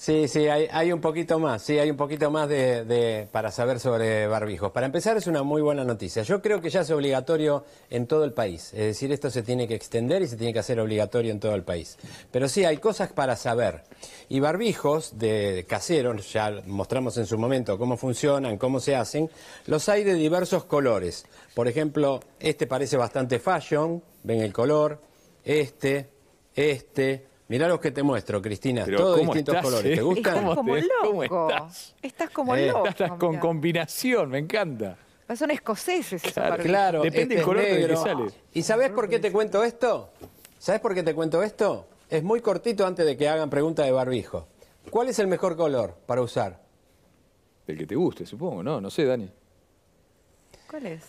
Sí, sí, hay, un poquito más, sí, hay un poquito más de, para saber sobre barbijos. Para empezar, es una muy buena noticia. Yo creo que ya es obligatorio en todo el país. Es decir, esto se tiene que extender y se tiene que hacer obligatorio en todo el país. Pero sí, hay cosas para saber. Y barbijos de casero ya mostramos en su momento cómo funcionan, cómo se hacen, los hay de diversos colores. Por ejemplo, este parece bastante fashion, ven el color, este, este, Mirá los que te muestro, Cristina. todos distintos colores. ¿Te eh? gustan? Estás como loco. estás? como eh, loco. Estás con combinación, me encanta. Son escoceses. Claro, claro depende este del color del que sale. ¿Y sabes por qué te cuento esto? ¿Sabes por qué te cuento esto? Es muy cortito antes de que hagan pregunta de barbijo. ¿Cuál es el mejor color para usar? El que te guste, supongo, ¿no? No sé, Dani. ¿Cuál es?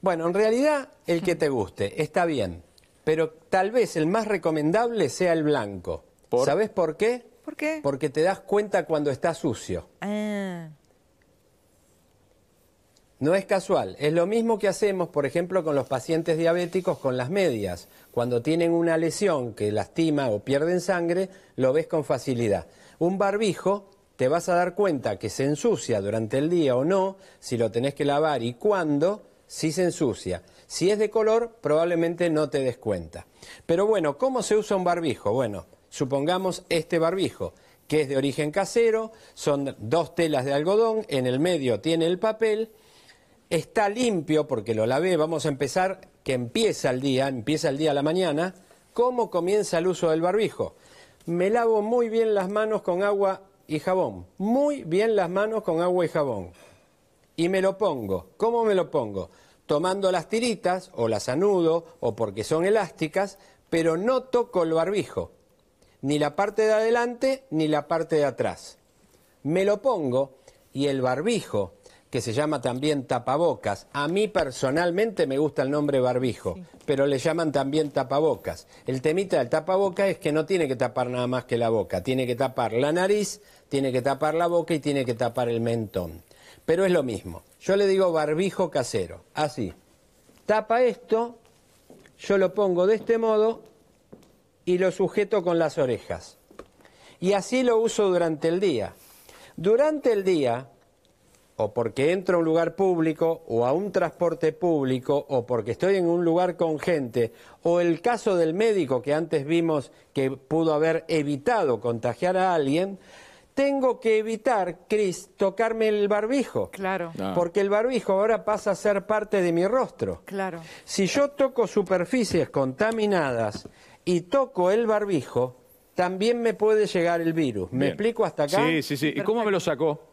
Bueno, en realidad el que te guste, está bien pero tal vez el más recomendable sea el blanco. ¿Sabes por qué? ¿Por qué? Porque te das cuenta cuando está sucio. Ah. No es casual, es lo mismo que hacemos, por ejemplo, con los pacientes diabéticos con las medias. Cuando tienen una lesión que lastima o pierden sangre, lo ves con facilidad. Un barbijo te vas a dar cuenta que se ensucia durante el día o no, si lo tenés que lavar y cuándo, si se ensucia. Si es de color, probablemente no te des cuenta. Pero bueno, ¿cómo se usa un barbijo? Bueno, supongamos este barbijo, que es de origen casero, son dos telas de algodón, en el medio tiene el papel, está limpio porque lo lavé, vamos a empezar, que empieza el día, empieza el día a la mañana, ¿cómo comienza el uso del barbijo? Me lavo muy bien las manos con agua y jabón, muy bien las manos con agua y jabón. Y me lo pongo. ¿Cómo me lo pongo? Tomando las tiritas, o las anudo, o porque son elásticas, pero no toco el barbijo. Ni la parte de adelante, ni la parte de atrás. Me lo pongo y el barbijo, que se llama también tapabocas. A mí personalmente me gusta el nombre barbijo, pero le llaman también tapabocas. El temita del tapabocas es que no tiene que tapar nada más que la boca, tiene que tapar la nariz, tiene que tapar la boca y tiene que tapar el mentón pero es lo mismo. Yo le digo barbijo casero, así. Tapa esto, yo lo pongo de este modo y lo sujeto con las orejas. Y así lo uso durante el día. Durante el día, o porque entro a un lugar público, o a un transporte público, o porque estoy en un lugar con gente, o el caso del médico que antes vimos que pudo haber evitado contagiar a alguien, tengo que evitar, Cris, tocarme el barbijo. Claro. Ah. Porque el barbijo ahora pasa a ser parte de mi rostro. Claro. Si yo toco superficies contaminadas y toco el barbijo, también me puede llegar el virus. ¿Me explico hasta acá? Sí, sí, sí. ¿Y cómo me lo sacó?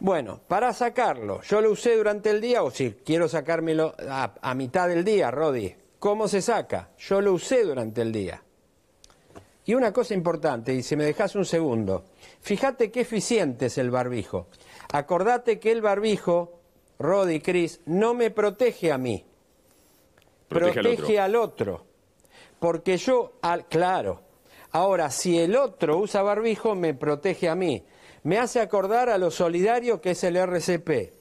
Bueno, para sacarlo, yo lo usé durante el día o si quiero sacármelo a mitad del día, Rodi. ¿Cómo se saca? Yo lo usé durante el día. Y una cosa importante, y si me dejas un segundo, fíjate qué eficiente es el barbijo. Acordate que el barbijo, Rod y Cris, no me protege a mí, protege, al, otro. Porque yo, claro, ahora si el otro usa barbijo, me protege a mí. Me hace acordar a lo solidario que es el RCP.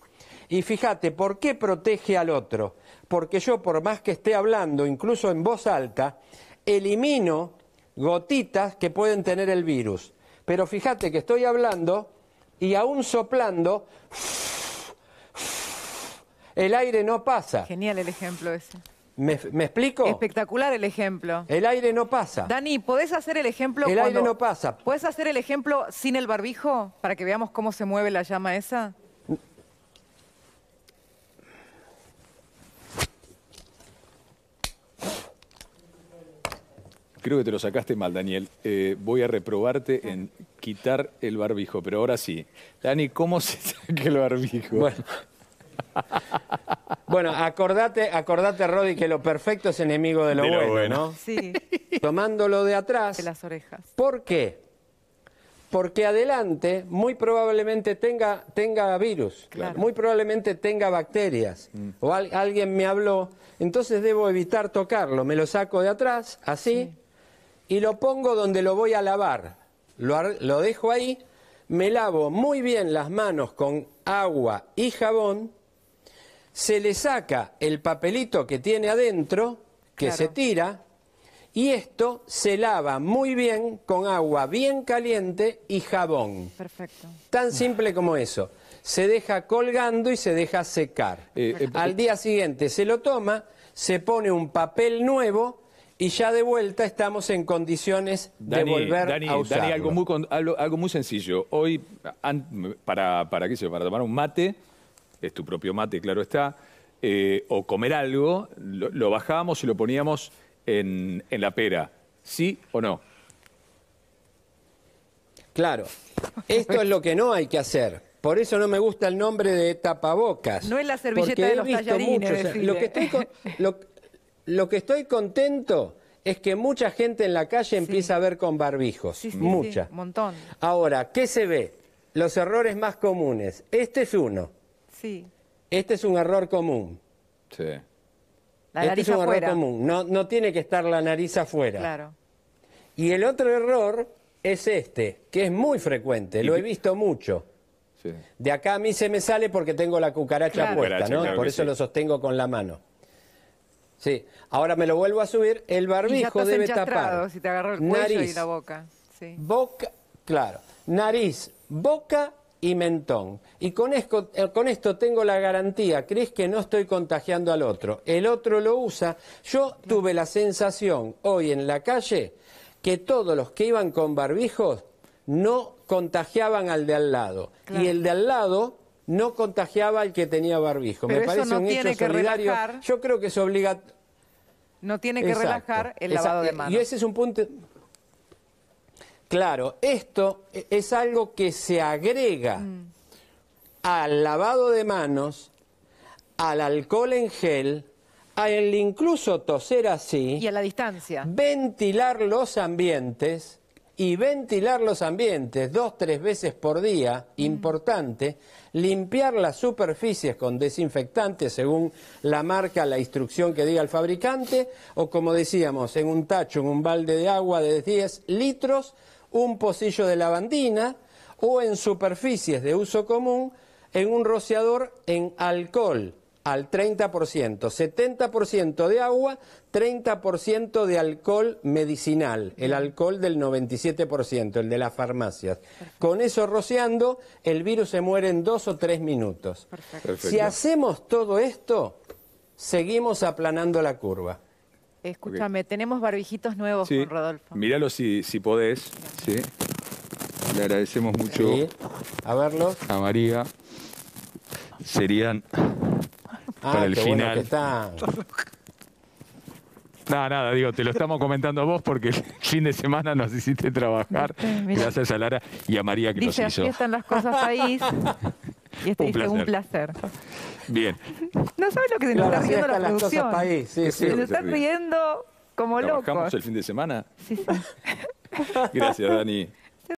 Y fíjate, ¿por qué protege al otro? Porque yo, por más que esté hablando, incluso en voz alta, elimino gotitas que pueden tener el virus. Pero fíjate que estoy hablando y aún soplando, el aire no pasa. Genial el ejemplo ese. ¿Me, explico? Espectacular el ejemplo. El aire no pasa. Dani, ¿podés hacer el ejemplo? El aire no pasa. Puedes hacer el ejemplo sin el barbijo para que veamos cómo se mueve la llama esa? Creo que te lo sacaste mal, Daniel. Eh, voy a reprobarte en quitar el barbijo, pero ahora sí. Dani, ¿cómo se saca el barbijo? Bueno. acordate, acordate, Roddy, que lo perfecto es enemigo de lo, bueno, Sí. Tomándolo de atrás. De las orejas. ¿Por qué? Porque adelante muy probablemente tenga, tenga virus, muy probablemente tenga bacterias, mm. o alguien me habló, entonces debo evitar tocarlo, me lo saco de atrás, así, y lo pongo donde lo voy a lavar. Lo, dejo ahí, me lavo muy bien las manos con agua y jabón, se le saca el papelito que tiene adentro, que se tira, y esto se lava muy bien con agua bien caliente y jabón. Perfecto. Tan simple como eso. Se deja colgando y se deja secar. Eh, eh, Al eh. día siguiente se lo toma, se pone un papel nuevo y ya de vuelta estamos en condiciones de volver a usarlo. Dani, algo muy, algo, muy sencillo. Hoy, para, para, ¿qué sé, para tomar un mate, es tu propio mate, claro está, eh, o comer algo, lo, bajábamos y lo poníamos en, la pera. ¿Sí o no? Claro. Esto es lo que no hay que hacer. Por eso no me gusta el nombre de tapabocas. No es la servilleta de los tallarines. lo, que estoy lo que estoy contento es que mucha gente en la calle empieza a ver con barbijos. Sí, montón. Ahora, ¿qué se ve? Los errores más comunes. Este es uno. Sí. Este es un error común. Sí. La este es un error común. No, tiene que estar la nariz afuera. Claro. Y el otro error es este, que es muy frecuente, lo he visto mucho. Sí. De acá a mí se me sale porque tengo la cucaracha puesta, ¿no? Por eso lo sostengo con la mano. Sí, ahora me lo vuelvo a subir, el barbijo y ya debe tapar. Si te agarró el cuello y la boca. Sí. Boca, claro, nariz, boca y mentón. Y con esto, eh, con esto tengo la garantía, crees que no estoy contagiando al otro. El otro lo usa. Yo tuve la sensación hoy en la calle que todos los que iban con barbijos no contagiaban al de al lado. Y el de al lado no contagiaba al que tenía barbijo. Me parece un hecho Relajar, Yo creo que es obligatorio. No tiene que relajar el lavado de manos. Y ese es un punto... Claro, esto e-, es algo que se agrega mm. al lavado de manos, al alcohol en gel, al incluso toser así. Y a la distancia. Ventilar los ambientes y ventilar los ambientes dos, tres veces por día, mm. importante, limpiar las superficies con desinfectante según la marca, la instrucción que diga el fabricante, o como decíamos, en un tacho, en un balde de agua de 10 litros, un pocillo de lavandina, o en superficies de uso común, en un rociador en alcohol al 30%, 70% de agua, 30% de alcohol medicinal, el alcohol del 97%, el de las farmacias. Con eso rociando, el virus se muere en dos o tres minutos. Si hacemos todo esto, seguimos aplanando la curva. Escúchame, tenemos barbijitos nuevos con Rodolfo. Míralo si, si podés. Sí. Le agradecemos mucho a verlo A María. Serían Ah, para el final. Nada, nada, digo, te lo estamos comentando a vos porque el fin de semana nos hiciste trabajar. Gracias a Lara y a María que Dice, nos hizo. Aquí están las cosas país. Y este un dice, un placer. Bien. No sabes lo que se nos está haciendo la producción. se nos está riendo como locos. el fin de semana? Sí, sí. Gracias, Dani.